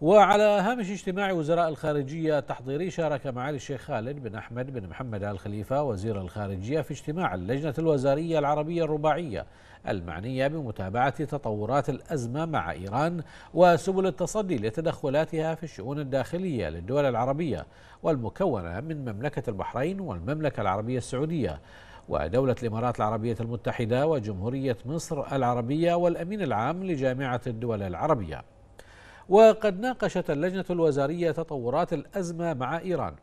وعلى هامش اجتماع وزراء الخارجية التحضيري شارك معالي الشيخ خالد بن أحمد بن محمد آل خليفة وزير الخارجية في اجتماع اللجنة الوزارية العربية الرباعية المعنية بمتابعة تطورات الأزمة مع إيران وسبل التصدي لتدخلاتها في الشؤون الداخلية للدول العربية والمكونة من مملكة البحرين والمملكة العربية السعودية ودولة الإمارات العربية المتحدة وجمهورية مصر العربية والأمين العام لجامعة الدول العربية وقد ناقشت اللجنة الوزارية تطورات الأزمة مع إيران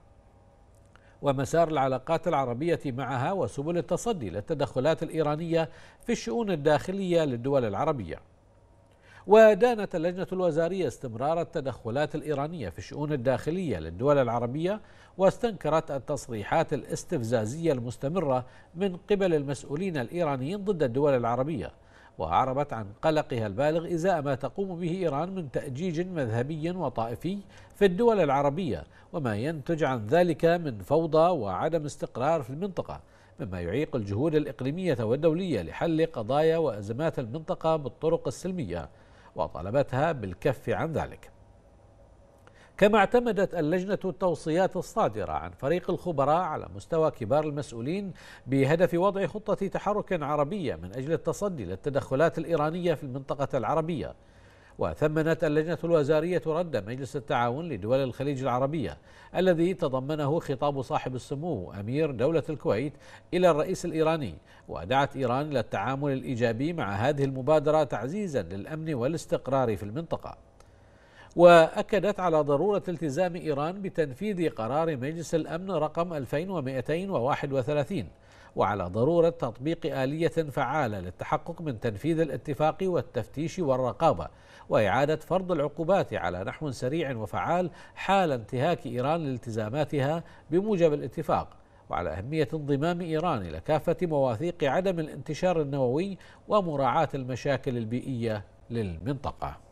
ومسار العلاقات العربية معها وسبل التصدي للتدخلات الإيرانية في الشؤون الداخلية للدول العربية ودانت اللجنة الوزارية استمرار التدخلات الإيرانية في الشؤون الداخلية للدول العربية واستنكرت التصريحات الاستفزازية المستمرة من قبل المسؤولين الإيرانيين ضد الدول العربية وأعربت عن قلقها البالغ إزاء ما تقوم به إيران من تأجيج مذهبي وطائفي في الدول العربية وما ينتج عن ذلك من فوضى وعدم استقرار في المنطقة مما يعيق الجهود الإقليمية والدولية لحل قضايا وأزمات المنطقة بالطرق السلمية وطلبتها بالكف عن ذلك كما اعتمدت اللجنة التوصيات الصادرة عن فريق الخبراء على مستوى كبار المسؤولين بهدف وضع خطة تحرك عربية من أجل التصدي للتدخلات الإيرانية في المنطقة العربية وثمنت اللجنة الوزارية رد مجلس التعاون لدول الخليج العربية الذي تضمنه خطاب صاحب السمو أمير دولة الكويت إلى الرئيس الإيراني ودعت إيران إلى التعامل الإيجابي مع هذه المبادرة تعزيزا للأمن والاستقرار في المنطقة وأكدت على ضرورة التزام إيران بتنفيذ قرار مجلس الأمن رقم 2231 وعلى ضرورة تطبيق آلية فعالة للتحقق من تنفيذ الاتفاق والتفتيش والرقابة وإعادة فرض العقوبات على نحو سريع وفعال حال انتهاك إيران لالتزاماتها بموجب الاتفاق وعلى أهمية انضمام إيران إلى كافة مواثيق عدم الانتشار النووي ومراعاة المشاكل البيئية للمنطقة